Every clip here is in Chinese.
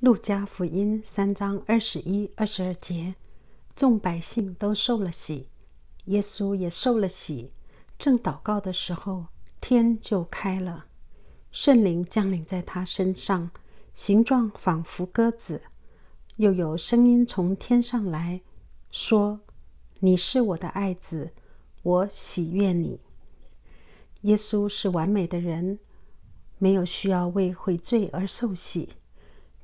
路加福音三章二十一、二十二节，众百姓都受了喜，耶稣也受了喜。正祷告的时候，天就开了，圣灵降临在他身上，形状仿佛鸽子。又有声音从天上来，说：“你是我的爱子，我喜悦你。”耶稣是完美的人，没有需要为悔罪而受洗。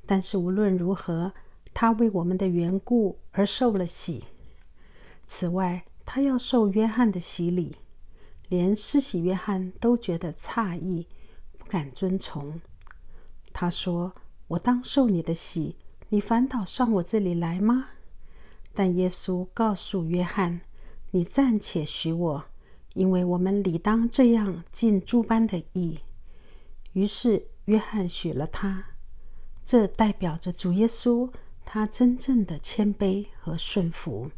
但是无论如何，他为我们的缘故而受了洗。此外，他要受约翰的洗礼，连施洗约翰都觉得诧异，不敢遵从。他说：“我当受你的洗，你反倒上我这里来吗？”但耶稣告诉约翰：“你暂且许我，因为我们理当这样尽诸般的义。”于是约翰许了他。这代表着主耶稣他真正的谦卑和顺服。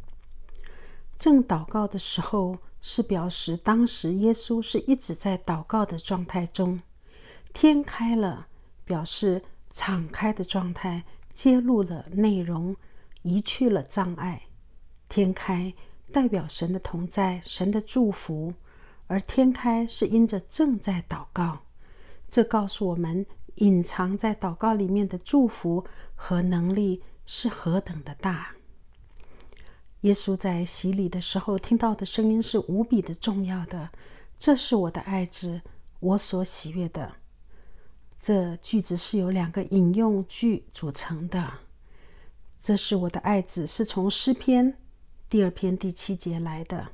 正祷告的时候，是表示当时耶稣是一直在祷告的状态中。天开了，表示敞开的状态，揭露了内容，移去了障碍。天开代表神的同在，神的祝福，而天开是因着正在祷告。这告诉我们。隐藏在祷告里面的祝福和能力是何等的大！耶稣在洗礼的时候听到的声音是无比的重要的。这是我的爱子，我所喜悦的。这句子是由两个引用句组成的。这是我的爱子，是从诗篇第二篇第七节来的。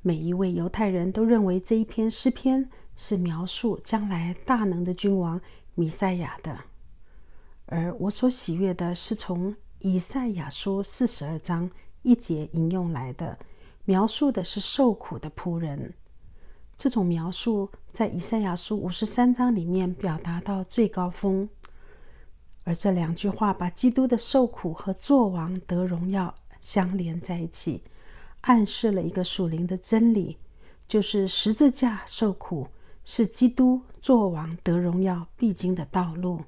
每一位犹太人都认为这一篇诗篇。是描述将来大能的君王弥赛亚的，而我所喜悦的是从以赛亚书四十二章一节引用来的，描述的是受苦的仆人。这种描述在以赛亚书五十三章里面表达到最高峰，而这两句话把基督的受苦和作王得荣耀相连在一起，暗示了一个属灵的真理，就是十字架受苦。是基督作王得荣耀必经的道路。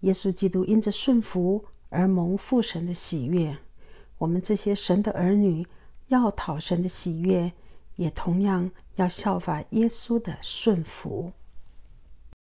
耶稣基督因着顺服而蒙父神的喜悦，我们这些神的儿女要讨神的喜悦，也同样要效法耶稣的顺服。